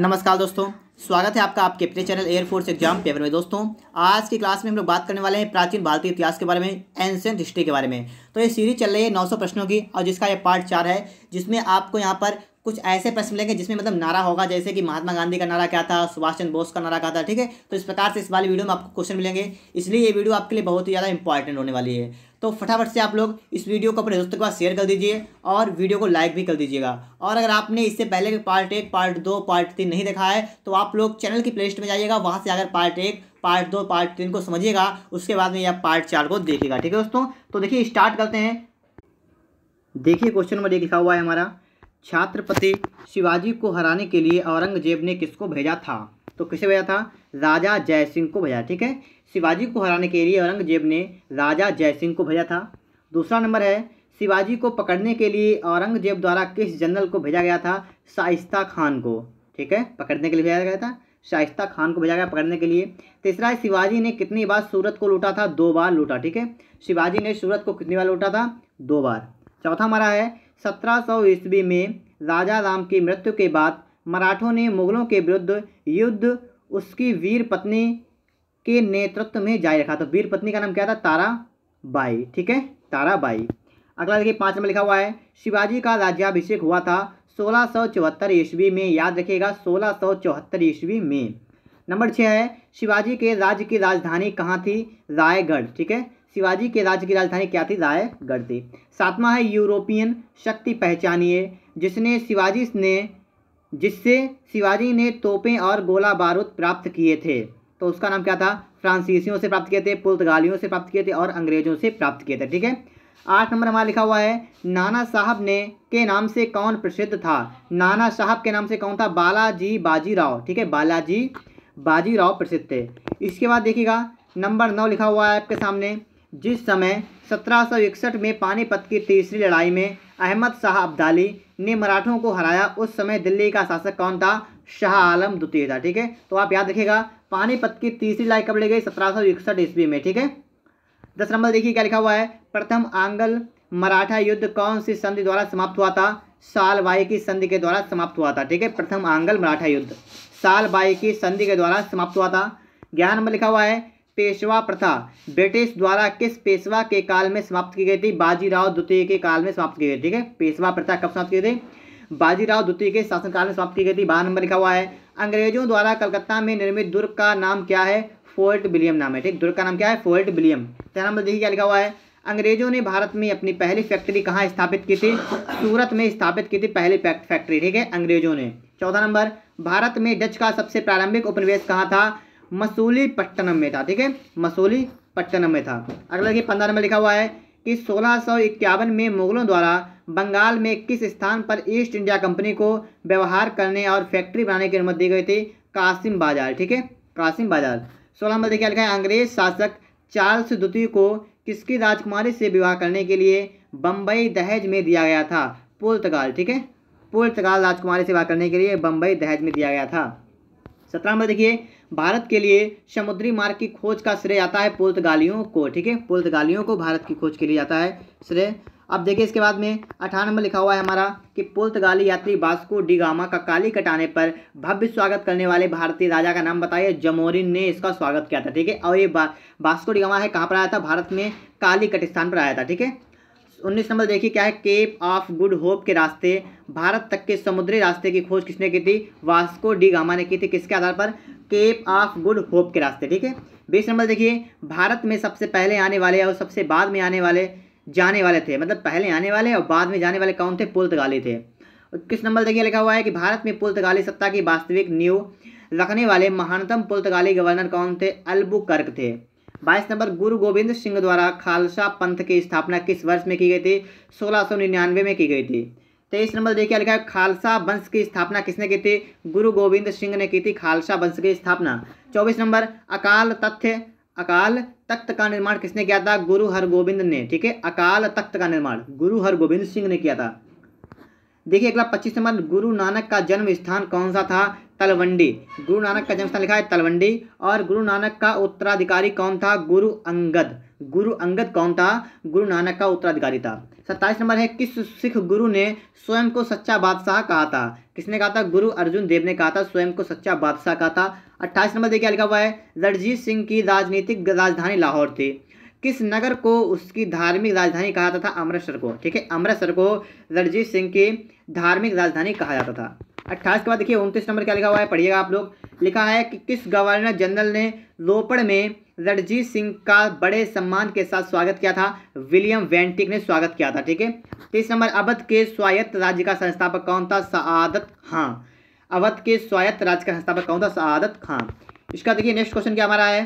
नमस्कार दोस्तों स्वागत है आपका आपके अपने चैनल एयरफोर्स एग्जाम पेपर में दोस्तों आज की क्लास में हम लोग बात करने वाले हैं प्राचीन भारतीय इतिहास के बारे में एंसेंट हिस्ट्री के बारे में तो ये सीरीज चल रही है 900 प्रश्नों की और जिसका ये पार्ट चार है जिसमें आपको यहाँ पर कुछ ऐसे प्रश्न मिलेंगे जिसमें मतलब नारा होगा जैसे कि महात्मा गांधी का नारा क्या था सुभाष चंद्र बोस का नारा क्या था ठीक है तो इस प्रकार से इस वाली वीडियो में आपको क्वेश्चन मिलेंगे इसलिए ये वीडियो आपके लिए बहुत ही ज़्यादा इंपॉर्टेंट होने वाली है तो फटाफट से आप लोग इस वीडियो को अपने दोस्तों के पास शेयर कर दीजिए और वीडियो को लाइक भी कर दीजिएगा और अगर आपने इससे पहले के पार्ट एक पार्ट दो पार्ट तीन नहीं देखा है तो आप लोग चैनल की प्लेलिस्ट में जाइएगा वहाँ से अगर पार्ट एक पार्ट दो पार्ट तीन को समझिएगा उसके बाद में आप पार्ट चार को देखिएगा ठीक है दोस्तों तो देखिए स्टार्ट करते हैं देखिए क्वेश्चन नंबर एक लिखा हुआ है हमारा छात्रपति शिवाजी को हराने के लिए औरंगजेब ने किसको भेजा था तो किसे भेजा था राजा जयसिंह को भेजा ठीक है शिवाजी को हराने के लिए औरंगजेब ने राजा जयसिंह को भेजा था दूसरा नंबर है शिवाजी को पकड़ने के लिए औरंगजेब द्वारा किस जनरल को भेजा गया था शाइस्ता खान को ठीक है पकड़ने के लिए भेजा गया था शाइस्ता खान को भेजा गया पकड़ने के लिए तीसरा है शिवाजी ने कितनी बार सूरत को लूटा था दो बार लूटा ठीक है शिवाजी ने सूरत को कितनी बार लूटा था दो बार चौथा हमारा है सत्रह सौ ईस्वी में राजा राम की मृत्यु के बाद मराठों ने मुगलों के विरुद्ध युद्ध उसकी वीर पत्नी के नेतृत्व में जारी रखा तो वीर पत्नी का नाम क्या था ताराबाई ठीक है ताराबाई अगला देखिए पाँच नंबर लिखा हुआ है शिवाजी का राज्याभिषेक हुआ था सोलह सौ चौहत्तर ईस्वी में याद रखिएगा सोलह सौ चौहत्तर ईस्वी में नंबर छः है शिवाजी के राज्य की राजधानी कहाँ थी रायगढ़ ठीक है शिवाजी के राज्य की राजधानी क्या थी रायगढ़ थी सातवां है यूरोपियन शक्ति पहचानिए जिसने शिवाजी ने जिससे शिवाजी ने तोपें और गोला बारूद प्राप्त किए थे तो उसका नाम क्या था फ्रांसीसियों से प्राप्त किए थे पुर्तगालियों से प्राप्त किए थे और अंग्रेजों से प्राप्त किए थे ठीक है आठ नंबर हमारा लिखा हुआ है नाना साहब ने के नाम से कौन प्रसिद्ध था नाना साहब के नाम से कौन था बालाजी बाजीराव ठीक है बालाजी बाजीराव प्रसिद्ध थे इसके बाद देखिएगा नंबर नौ लिखा हुआ है आपके सामने जिस समय सत्रह में पानीपत की तीसरी लड़ाई में अहमद शाह अब्दाली ने मराठों को हराया उस समय दिल्ली का शासक कौन था शाह आलम द्वितीय था ठीक है तो आप याद रखिएगा पानीपत की तीसरी लड़ाई कब लड़ी गई सत्रह सौ इकसठ ईस्वी में ठीक है दस नंबर देखिए क्या लिखा हुआ है प्रथम आंगल मराठा युद्ध कौन सी संधि द्वारा समाप्त हुआ था साल बाई की संधि के द्वारा समाप्त हुआ था ठीक है प्रथम आंगल मराठा युद्ध साल बाई की संधि के द्वारा समाप्त हुआ था ग्यारह नंबर लिखा हुआ है पेशवा प्रथा ब्रिटिश द्वारा किस पेशवा के काल में समाप्त की गई थी बाजीराव द्वितीय के काल में समाप्त की गई ठीक है पेशवा प्रथा कब समाप्त की गई थी बाजीराव द्वितीय के शासनकाल में समाप्त की गई थी बारह नंबर लिखा हुआ है अंग्रेजों द्वारा कलकत्ता में निर्मित दुर्ग का नाम क्या है फोर्ट विलियम नाम है ठीक दुर्ग का नाम क्या है फोर्ट विलियम तेरह नंबर देखिए क्या लिखा हुआ है अंग्रेजों ने भारत में अपनी पहली फैक्ट्री कहाँ स्थापित की थी सूरत में स्थापित की थी पहली फैक्ट्री ठीक है अंग्रेजों ने चौदह नंबर भारत में डच का सबसे प्रारंभिक उपनिवेश कहाँ था मसूली पट्टनम में था ठीक है मसूली पट्टनम में था अगला देखिए पंद्रह नंबर लिखा हुआ है कि सोलह में मुगलों द्वारा बंगाल में किस स्थान पर ईस्ट इंडिया कंपनी को व्यवहार करने और फैक्ट्री बनाने की अनुमति दी गई थी कासिम बाजार ठीक है कासिम बाजार सोलह नंबर देखिए लिखा है अंग्रेज शासक चार्ल्स द्वितीय को किसकी राजकुमारी से विवाह करने के लिए बम्बई दहेज में दिया गया था पुर्तगाल ठीक है पुर्तगाल राजकुमारी से विवाह करने के लिए बम्बई दहेज में दिया गया था सत्रह नंबर देखिए भारत के लिए समुद्री मार्ग की खोज का श्रेय आता है पुर्तगालियों को ठीक है पुर्तगालियों को भारत की खोज के लिए जाता है श्रेय अब देखिए इसके बाद में अठारह नंबर लिखा हुआ है हमारा कि पुर्तगाली यात्री बास्को डिगामा का काली कटाने पर भव्य स्वागत करने वाले भारतीय राजा का नाम बताइए जमोरिन ने इसका स्वागत किया था ठीक है और ये बास्को डिगामा है कहाँ पर आया था भारत में काली कट स्थान पर आया था ठीक है उन्नीस नंबर देखिए क्या है केप ऑफ गुड होप के रास्ते भारत तक के समुद्री रास्ते की खोज किसने की थी वास्को डी गामा ने की थी किसके आधार पर केप ऑफ गुड होप के रास्ते ठीक है बीस नंबर देखिए भारत में सबसे पहले आने वाले और सबसे बाद में आने वाले जाने वाले थे मतलब पहले आने वाले और बाद में जाने वाले कौन थे पुर्तगाली थे किस नंबर देखिए लिखा हुआ है कि भारत में पुर्तगाली सत्ता की वास्तविक नींव रखने वाले महानतम पुर्तगाली गवर्नर कौन थे अल्बुकर्क थे बाईस नंबर गुरु गोविंद सिंह द्वारा खालसा पंथ की स्थापना किस वर्ष में की गई थी सोलह में की गई थी तेईस नंबर देखिए लिखा है खालसा वंश की स्थापना किसने की थी गुरु गोविंद सिंह ने की थी खालसा वंश की स्थापना चौबीस नंबर अकाल तथ्य अकाल तख्त का निर्माण किसने किया था गुरु हरगोविंद ने ठीक है अकाल तख्त का निर्माण गुरु हरगोविंद सिंह ने किया था देखिए अगला पच्चीस नंबर गुरु नानक का जन्म स्थान कौन सा था तलवंडी गुरु नानक का जन्मस्थान लिखा है तलवंडी और गुरु नानक का उत्तराधिकारी कौन था गुरु अंगद गुरु अंगद कौन था गुरु नानक का उत्तराधिकारी था सत्ताईस नंबर है किस सिख गुरु ने स्वयं को सच्चा बादशाह कहा था किसने कहा था गुरु अर्जुन देव ने कहा था स्वयं को सच्चा बादशाह कहा था अट्ठाईस नंबर देखिए लिखा हुआ है रणजीत सिंह की राजनीतिक राजधानी लाहौर थी किस नगर को उसकी धार्मिक राजधानी कहा जाता था अमृतसर को ठीक है अमृतसर को रणजीत सिंह की धार्मिक राजधानी कहा जाता था अट्ठाईस के बाद देखिए उनतीस नंबर क्या लिखा हुआ है पढ़िएगा आप लोग लिखा है कि किस गवर्नर जनरल ने रोपड़ में रणजीत सिंह का बड़े सम्मान के साथ स्वागत किया था विलियम वेंटिक ने स्वागत किया था ठीक है तीस नंबर अवध के स्वायत्त राज्य का संस्थापक कौन था सदत खां अवध के स्वायत्त राज्य का संस्थापक कौन था सदत खां इसका देखिए नेक्स्ट क्वेश्चन क्या हमारा है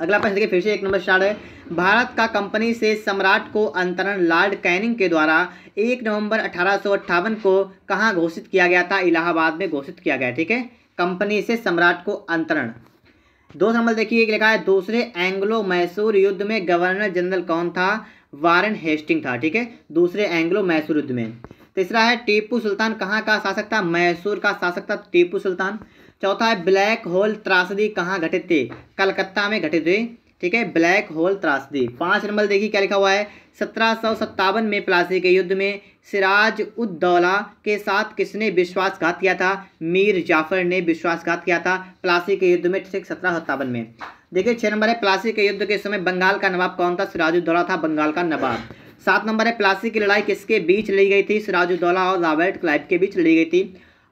अगला प्रश्न देखिए फिर से एक नंबर चार है भारत का कंपनी से सम्राट को अंतरण लॉर्ड कैनिंग के द्वारा एक नवंबर अठारह को कहाँ घोषित किया गया था इलाहाबाद में घोषित किया गया ठीक है कंपनी से सम्राट को अंतरण दो नंबर देखिए एक लिखा है दूसरे एंग्लो मैसूर युद्ध में गवर्नर जनरल कौन था वारन हेस्टिंग था ठीक है दूसरे एंग्लो मैसूर युद्ध में तीसरा है टीपू सुल्तान कहाँ का शासक था मैसूर का शासक था टीपू सुल्तान चौथा है ब्लैक होल त्रासदी कहाँ घटित थे कलकत्ता में घटित हुई ठीक है ब्लैक होल त्रासदी पाँच नंबर देखिए क्या लिखा हुआ है सत्रह में प्लासी के युद्ध में सिराज उद्दौला के साथ किसने विश्वासघात किया था मीर जाफर ने विश्वासघात किया था प्लासी के युद्ध में ठीक सत्रह में देखिए छः नंबर है प्लासी के युद्ध के समय बंगाल का नवाब कौन था सिराजुद्दौला था बंगाल का नवाब सात नंबर है प्लासी की लड़ाई किसके बीच लड़ी गई थी सिराजुद्दौला और रॉबर्ट क्लाइव के बीच लड़ी गई थी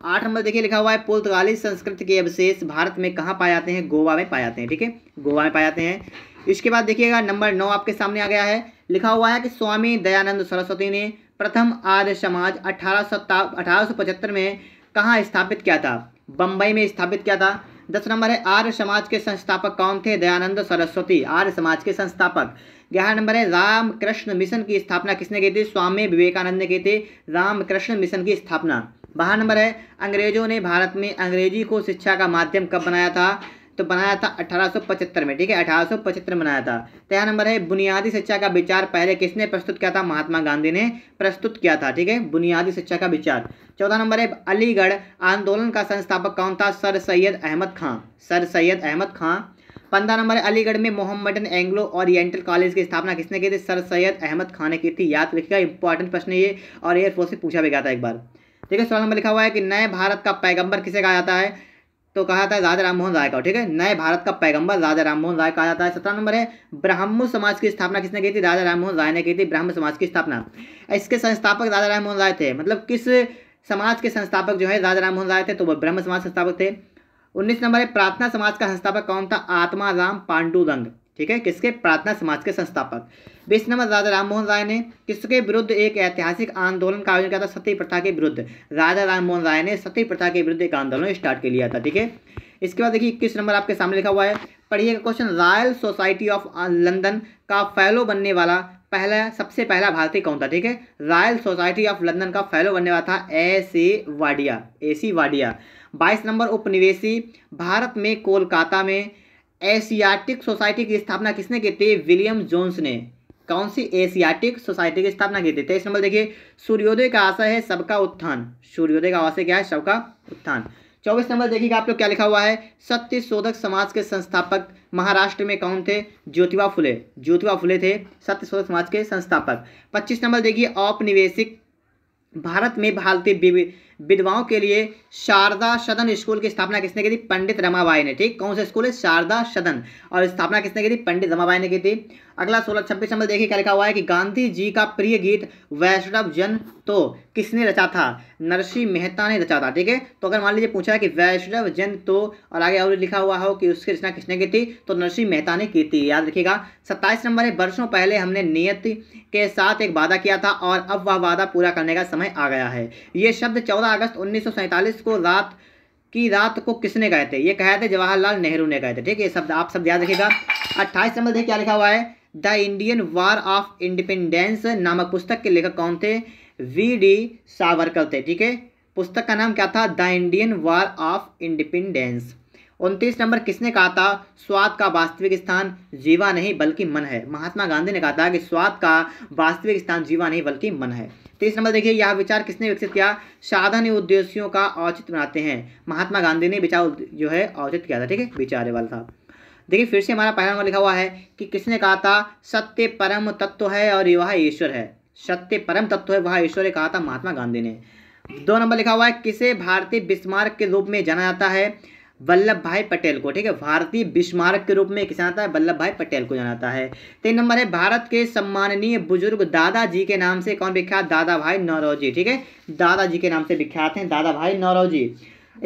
आठ नंबर देखिए लिखा हुआ है पुर्तगाली संस्कृत के अवशेष भारत में कहाँ पाए जाते हैं गोवा में पाए जाते हैं ठीक है गोवा में पाए जाते हैं इसके बाद देखिएगा नंबर नौ आपके सामने आ गया है लिखा हुआ है कि स्वामी दयानंद सरस्वती ने प्रथम आर्य समाज अठारह सौ में कहाँ स्थापित किया था बम्बई में स्थापित किया था दस नंबर है आर्य समाज के संस्थापक कौन थे दयानंद सरस्वती आर्य समाज के संस्थापक ग्यारह नंबर है रामकृष्ण मिशन की स्थापना किसने की थी स्वामी विवेकानंद ने की थी रामकृष्ण मिशन की स्थापना बारह नंबर है अंग्रेजों ने भारत में अंग्रेजी को शिक्षा का माध्यम कब बनाया था तो बनाया था 1875 में ठीक है 1875 में बनाया था तेरह तो नंबर है बुनियादी शिक्षा का विचार पहले किसने प्रस्तुत किया था महात्मा गांधी ने प्रस्तुत किया था ठीक है बुनियादी शिक्षा का विचार चौदह नंबर है अलीगढ़ आंदोलन का संस्थापक कौन था सर सैयद अहमद खां सर सैयद अहमद खां पंद्रह नंबर अलीगढ़ में मोहम्मदन एंग्लो ओरिएंटल कॉलेज की स्थापना किसने की थी सर सैयद अहमद खान ने की थी याद रखिएगा इंपॉर्टेंट प्रश्न ये और एयरफोर्स से पूछा भी गया था एक बार देखिए सवाल नंबर लिखा हुआ है कि नए भारत का पैगंबर किसे कहा जाता है तो कहा जाता है राजा राम मोहन राय का ठीक है नए भारत का पैगंबर राजा राम मोहन राय कहा जाता है सत्रह नंबर है ब्राह्मण समाज की स्थापना किसने की थी राजा राम मोहन राय ने की थी ब्राह्मण समाज की स्थापना इसके संस्थापक राजा राम मोहन राय थे मतलब किस समाज के संस्थापक जो है राजा राम मोहन राय थे तो वह ब्रह्म समाज संस्थापक थे उन्नीस नंबर है प्रार्थना समाज का संस्थापक कौन था आत्मा राम पांडुरंग ठीक है किसके प्रार्थना समाज के संस्थापक बीस नंबर राजा राममोहन राय ने किसके विरुद्ध एक ऐतिहासिक आंदोलन का आयोजन किया था सती प्रथा के विरुद्ध राजा राममोहन राय ने सती प्रथा के विरुद्ध एक आंदोलन स्टार्ट कर लिया था ठीक है इसके बाद देखिए इक्कीस नंबर आपके सामने लिखा हुआ है पढ़िएगा question royal society of London का फैलो बनने वाला पहला सबसे पहला भारतीय कौन था ठीक है रॉयल सोसाइटी ऑफ लंदन का फैलो बनने वाला था ए सी वाडिया ए सी वाडिया बाईस नंबर उपनिवेशी भारत में कोलकाता में एशियाटिक सोसाइटी की स्थापना किसने की थी विलियम जोन्स ने कौन सी एशियाटिक सोसाइटी की स्थापना की थी तेईस नंबर देखिए सूर्योदय का आशय है सबका उत्थान सूर्योदय का आशय क्या है सबका उत्थान चौबीस नंबर देखिएगा आप लोग क्या लिखा हुआ है सत्य शोधक समाज के संस्थापक महाराष्ट्र में कौन थे ज्योतिबा फुले ज्योतिबा फुले थे सत्य शोधक समाज के संस्थापक पच्चीस नंबर देखिए औपनिवेशिक भारत में भारतीय विधवाओं के लिए शारदा सदन स्कूल की स्थापना किसने की थी पंडित रमाबाई ने ठीक कौन सा स्कूल है शारदा सदन और स्थापना किसने की थी पंडित रमाबाई ने की थी अगला सोलह छब्बीस नंबर देखिए क्या लिखा हुआ है कि गांधी जी का प्रिय गीत वैष्णव जन तो किसने रचा था नरसी मेहता ने रचा था ठीक है तो अगर मान लीजिए पूछा है कि वैष्णव जन तो और आगे और लिखा हुआ हो कि उसकी रचना किसने की थी तो नरसी मेहता ने की थी याद रखिएगा सत्ताईस नंबर है वर्षों पहले हमने नियत के साथ एक वादा किया था और अब वह वादा पूरा करने का समय आ गया है ये शब्द चौदह 15 अगस्त 1947 को रात की रात को किसने कहे थे ये कहे थे जवाहरलाल नेहरू ने कहे थे ठीक है ये शब्द आप सब याद रखिएगा अट्ठाईस नंबर देखिए क्या लिखा हुआ है the Indian war of independence नामक पुस्तक के लेखक कौन थे वी डी सावरकर थे ठीक है पुस्तक का नाम क्या था the Indian war of independence उनतीस नंबर किसने कहा था स्वाद का वास्तविक स्थान जीवा नहीं बल्कि मन है महात्मा गांधी ने कहा था कि स्वाद का वास्तविक स्थान जीवा नहीं बल्कि मन है तेईस नंबर देखिए यह विचार किसने विकसित किया साधन उद्देश्यों का औचित बनाते हैं महात्मा गांधी ने विचार जो है औचित किया था ठीक है विचार वाला था देखिए फिर से हमारा पहला नंबर लिखा हुआ है कि किसने कहा था सत्य परम तत्व है और वह ईश्वर है सत्य परम तत्व है वह ईश्वर कहा था महात्मा गांधी ने दो नंबर लिखा हुआ है किसे भारतीय बिस्मार्क के रूप में जाना जाता है वल्लभ भाई पटेल को ठीक है भारतीय विस्मारक के रूप में किसान आता है वल्लभ भाई पटेल को जाना जाता है तीन नंबर है भारत के सम्माननीय बुजुर्ग दादाजी के नाम से कौन विख्यात दादा भाई नौरोजी ठीक है दादाजी के नाम से विख्यात हैं दादा भाई नौरोजी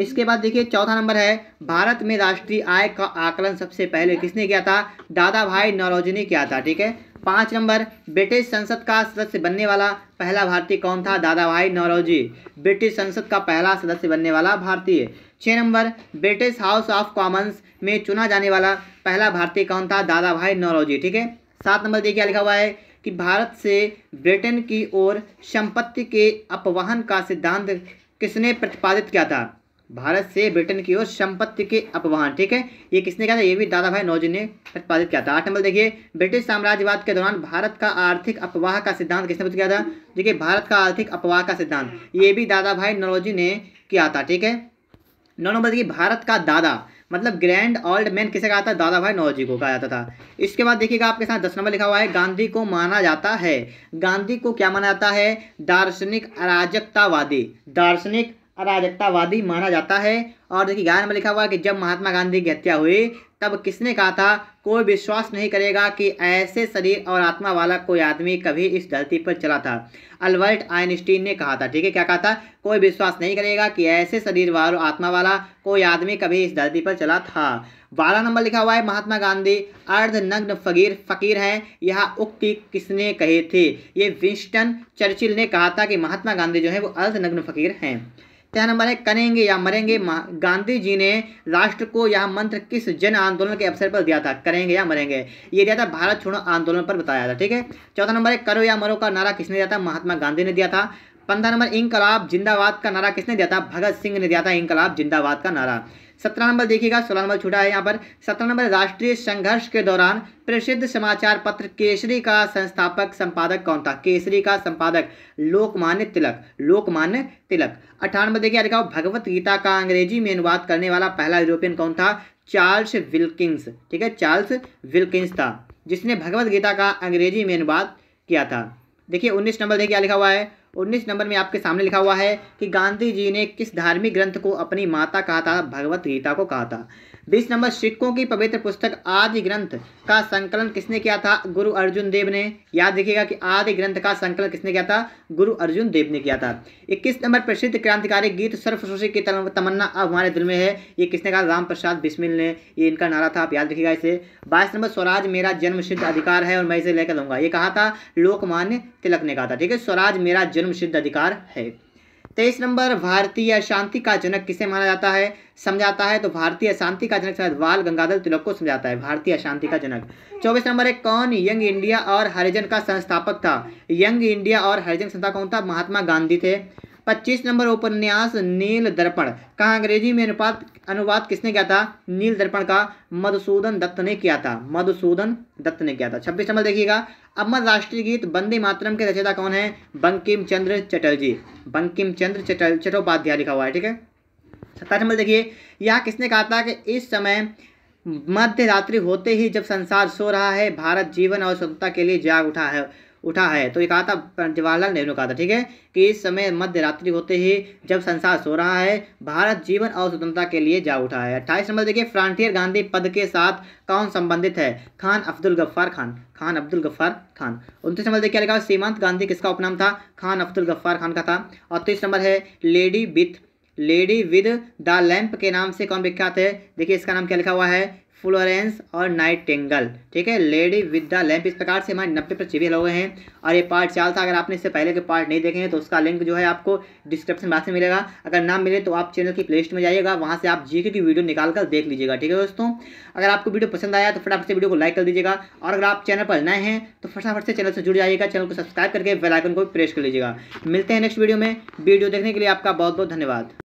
इसके बाद देखिए चौथा नंबर है भारत में राष्ट्रीय आय का आकलन सबसे पहले किसने किया था दादा भाई नौरोजी ने किया था ठीक है पाँच नंबर ब्रिटिश संसद का सदस्य बनने वाला पहला भारतीय कौन था दादा भाई नौरोजी ब्रिटिश संसद का पहला सदस्य बनने वाला भारतीय छः number British House of Commons में चुना जाने वाला पहला भारतीय कौन था दादा भाई नौरोजी ठीक है सात नंबर देखिए लिखा हुआ है कि भारत से ब्रिटेन की ओर संपत्ति के अपवहन का सिद्धांत किसने प्रतिपादित किया था भारत से ब्रिटेन की ओर संपत्ति के अपवाहन ठीक है ये किसने कहा था ये भी दादा भाई नौजी ने प्रतिपादित किया था आठ नंबर देखिए ब्रिटिश साम्राज्यवाद के दौरान भारत का आर्थिक अपवाह का सिद्धांत किसने किया था देखिए भारत का आर्थिक अपवाह का सिद्धांत ये भी दादा भाई नौजी ने किया था ठीक है नौ नंबर देखिए भारत का दादा मतलब ग्रैंड ऑल्ड मैन किसे कहा था दादा भाई नौजी को कहा जाता था इसके बाद देखिएगा आपके साथ दस नंबर लिखा हुआ है गांधी को माना जाता है गांधी को क्या माना जाता है दार्शनिक अराजकतावादी दार्शनिक अराजकतावादी माना जाता है और देखिए गायन में लिखा हुआ है कि जब महात्मा गांधी की हत्या हुई तब किसने कहा था कोई विश्वास नहीं करेगा कि ऐसे शरीर और आत्मा वाला कोई आदमी कभी इस धरती पर चला था अल्बर्ट आइनस्टीन ने कहा था ठीक है क्या कहा था कोई विश्वास नहीं करेगा कि ऐसे शरीर वाल आत्मा वाला कोई आदमी कभी इस धरती पर चला था बारह नंबर लिखा हुआ है महात्मा गांधी अर्ध नग्न फकीर फकीर हैं यह उक्ति किसने कही थी ये विंस्टन चर्चिल ने कहा था कि महात्मा गांधी जो है वो अर्ध नग्न फकीर हैं क्या नंबर है करेंगे या मरेंगे गांधी जी ने राष्ट्र को यह मंत्र किस जन आंदोलन के अवसर पर दिया था करेंगे या मरेंगे ये दिया था भारत छोड़ो आंदोलन पर बताया था ठीक है चौथा नंबर है करो या मरो का नारा किसने दिया था महात्मा गांधी ने दिया था पंद्रह नंबर इंकलाब जिंदाबाद का नारा किसने दिया था भगत सिंह ने दिया था इंकलाब जिंदाबाद का नारा सत्रह नंबर देखिएगा सोलह नंबर छुटा है यहाँ पर सत्रह नंबर राष्ट्रीय संघर्ष के दौरान प्रसिद्ध समाचार पत्र केसरी का संस्थापक संपादक कौन था केसरी का संपादक लोकमान्य तिलक लोकमान्य तिलक अठारह नंबर देखिए लिखा भगवत गीता का अंग्रेजी में अनुवाद करने वाला पहला यूरोपियन कौन था चार्ल्स विल्किंस ठीक है चार्ल्स विल्किंस था जिसने भगवत गीता का अंग्रेजी में अनुवाद किया था देखिए उन्नीस नंबर देखिए क्या लिखा हुआ है उन्नीस नंबर में आपके सामने लिखा हुआ है कि गांधी जी ने किस धार्मिक ग्रंथ को अपनी माता कहा था भगवत गीता को कहा था बीस नंबर सिक्कों की पवित्र पुस्तक आदि ग्रंथ का संकलन किसने किया था गुरु अर्जुन देव ने याद दिखेगा कि आदि ग्रंथ का संकलन किसने किया था गुरु अर्जुन देव ने किया था इक्कीस नंबर प्रसिद्ध क्रांतिकारी गीत सर्वसोशी की तमन्ना अब हमारे दिल में है ये किसने कहा राम प्रसाद बिस्मिल ने ये इनका नारा था आप याद रखिएगा इसे बाईस नंबर स्वराज मेरा जन्म सिद्ध अधिकार है और मैं इसे लेकर लूंगा ये कहा था लोकमान्य तिलक ने कहा था ठीक है स्वराज मेरा जन्म जन्म सिद्ध अधिकार है तेईस नंबर भारतीय शांति का जनक किसे माना जाता है समझाता है तो भारतीय शांति का जनक शायद बाल गंगाधर तिलक को समझाता है भारतीय शांति का जनक चौबीस नंबर है कौन यंग इंडिया और हरिजन का संस्थापक था यंग इंडिया और हरिजन संस्था कौन था महात्मा गांधी थे पच्चीस नंबर उपन्यास नील दर्पण कहा अंग्रेजी में अनुपात अनुवाद किसने किया था नील दर्पण का मधुसूदन दत्त ने किया था मधुसूदन दत्त ने किया था छब्बीस नंबर देखिएगा अमर राष्ट्रीय गीत बंदी मातरम के रचयिता कौन है बंकिम चंद्र चटर्जी बंकिम चंद्र चटल चट्टोपाध्याय लिखा हुआ है ठीक है सत्ताईस नंबर देखिए यहाँ किसने कहा था कि इस समय मध्य रात्रि होते ही जब संसार सो रहा है भारत जीवन और स्वतंत्रता के लिए जाग उठा है उठा है तो ये कहा था जवाहरलाल नेहरू कहा था ठीक है कि इस समय मध्य रात्रि होते ही जब संसार सो रहा है भारत जीवन और स्वतंत्रता के लिए जा उठा है अट्ठाईस नंबर देखिए फ्रांटियर गांधी पद के साथ कौन संबंधित है खान अब्दुल गफ्फार खान खान अब्दुल गफ्फार खान उनतीस नंबर देखिए लिखा सीमांत गांधी किसका उपनाम था खान अब्दुल गफ्फार खान का था और तीस नंबर है lady with lady with the lamp के नाम से कौन विख्यात है देखिए इसका नाम क्या लिखा हुआ है फ्लोरेंस और नाइट टेंगल ठीक है लेडी विद द लैम्प इस प्रकार से हमारे नब्बे पर पृथ्वी गए हैं और ये पार्ट चाल था अगर आपने इससे पहले के पार्ट नहीं देखे हैं तो उसका लिंक जो है आपको डिस्क्रिप्शन बॉक्स में मिलेगा अगर ना मिले तो आप चैनल की प्ले में जाइएगा वहाँ से आप जी की वीडियो निकाल कर देख लीजिएगा ठीक है दोस्तों अगर आपको वीडियो पसंद आया तो फटाफट से वीडियो को लाइक कर दीजिएगा और अगर आप चैनल पर नए हैं तो फटाफट से चैनल से जुड़ जाइएगा चैनल को सब्सक्राइब करके बेलाइकन को प्रेस कर लीजिएगा मिलते हैं नेक्स्ट वीडियो में वीडियो देखने के लिए आपका बहुत बहुत धन्यवाद